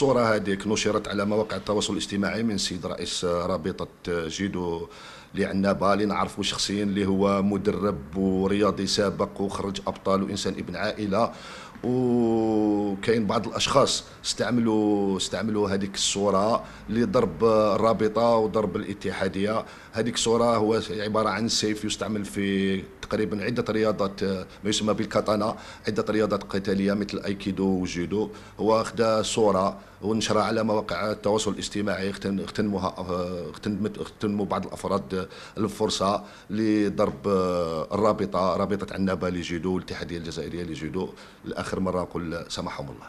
الصورة هذيك نشرت على مواقع التواصل الاجتماعي من سيد رئيس رابطة جيدو لعنابة اللي نعرفوا شخصيا اللي هو مدرب ورياضي سابق وخرج أبطال وإنسان ابن عائلة و كاين بعض الاشخاص استعملوا استعملوا هذيك الصوره لضرب الرابطه وضرب الاتحاديه هذيك الصوره هو عباره عن سيف يستعمل في تقريبا عده رياضات ما يسمى بالكاتانا عده رياضات قتاليه مثل الايكيدو وجيدو هو اخذ صوره ونشرها على مواقع التواصل الاجتماعي اغتنموها اغتنموا آه، بعض الافراد الفرصه لضرب آه، الرابطه رابطه عنابه لجودو الاتحاديه الجزائريه لجودو لاخر مره نقول سمحهم الله